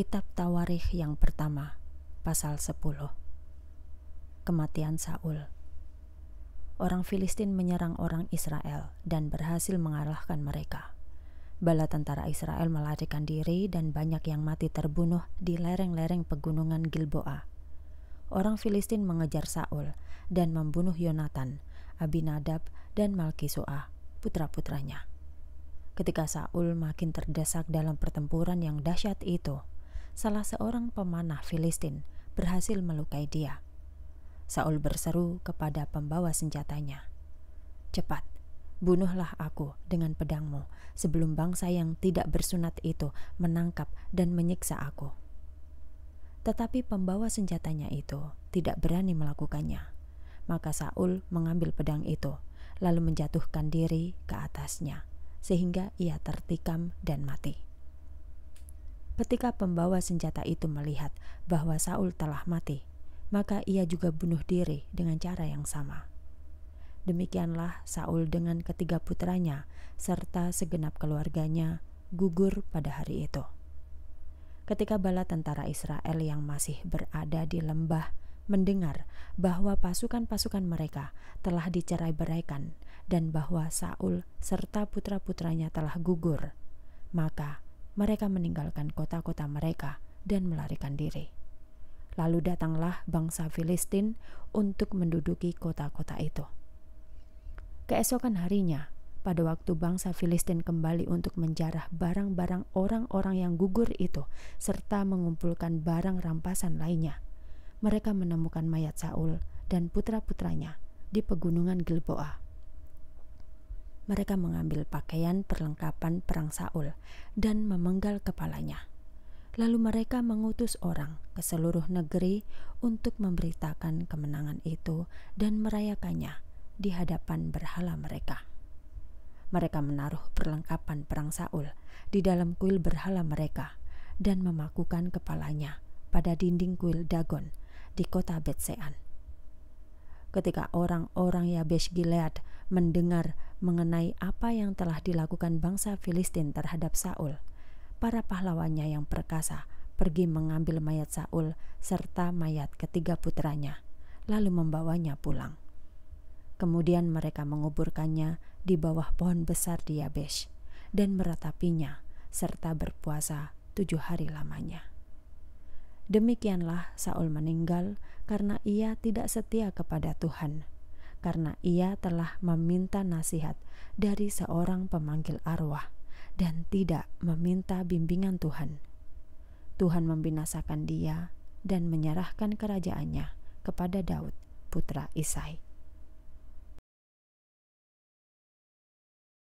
Kitab Tawarikh yang pertama, pasal 10. Kematian Saul. Orang Filistin menyerang orang Israel dan berhasil mengalahkan mereka. Bala tentara Israel melarikan diri dan banyak yang mati terbunuh di lereng-lereng pegunungan Gilboa. Orang Filistin mengejar Saul dan membunuh Yonatan, Abinadab, dan Malkisua, putra-putranya. Ketika Saul makin terdesak dalam pertempuran yang dahsyat itu, salah seorang pemanah Filistin berhasil melukai dia. Saul berseru kepada pembawa senjatanya, "Cepat, bunuhlah aku dengan pedangmu sebelum bangsa yang tidak bersunat itu menangkap dan menyiksa aku." Tetapi pembawa senjatanya itu tidak berani melakukannya. Maka Saul mengambil pedang itu, lalu menjatuhkan diri ke atasnya, sehingga ia tertikam dan mati. Ketika pembawa senjata itu melihat bahwa Saul telah mati, maka ia juga bunuh diri dengan cara yang sama. Demikianlah Saul dengan ketiga putranya serta segenap keluarganya gugur pada hari itu. Ketika bala tentara Israel yang masih berada di lembah mendengar bahwa pasukan-pasukan mereka telah dicerai-beraikan dan bahwa Saul serta putra-putranya telah gugur, maka mereka meninggalkan kota-kota mereka dan melarikan diri. Lalu datanglah bangsa Filistin untuk menduduki kota-kota itu. Keesokan harinya, pada waktu bangsa Filistin kembali untuk menjarah barang-barang orang-orang yang gugur itu serta mengumpulkan barang rampasan lainnya. Mereka menemukan mayat Saul dan putra-putranya di pegunungan Gilboa mereka mengambil pakaian perlengkapan perang Saul dan memenggal kepalanya. Lalu mereka mengutus orang ke seluruh negeri untuk memberitakan kemenangan itu dan merayakannya di hadapan berhala mereka. Mereka menaruh perlengkapan perang Saul di dalam kuil berhala mereka dan memakukan kepalanya pada dinding kuil Dagon di kota Betsean. Ketika orang-orang Yabesh Gilead mendengar mengenai apa yang telah dilakukan bangsa Filistin terhadap Saul, para pahlawannya yang perkasa pergi mengambil mayat Saul serta mayat ketiga putranya, lalu membawanya pulang. Kemudian mereka menguburkannya di bawah pohon besar di Yabesh dan meratapinya serta berpuasa tujuh hari lamanya. Demikianlah Saul meninggal karena ia tidak setia kepada Tuhan karena ia telah meminta nasihat dari seorang pemanggil arwah dan tidak meminta bimbingan Tuhan. Tuhan membinasakan dia dan menyerahkan kerajaannya kepada Daud, putra Isai.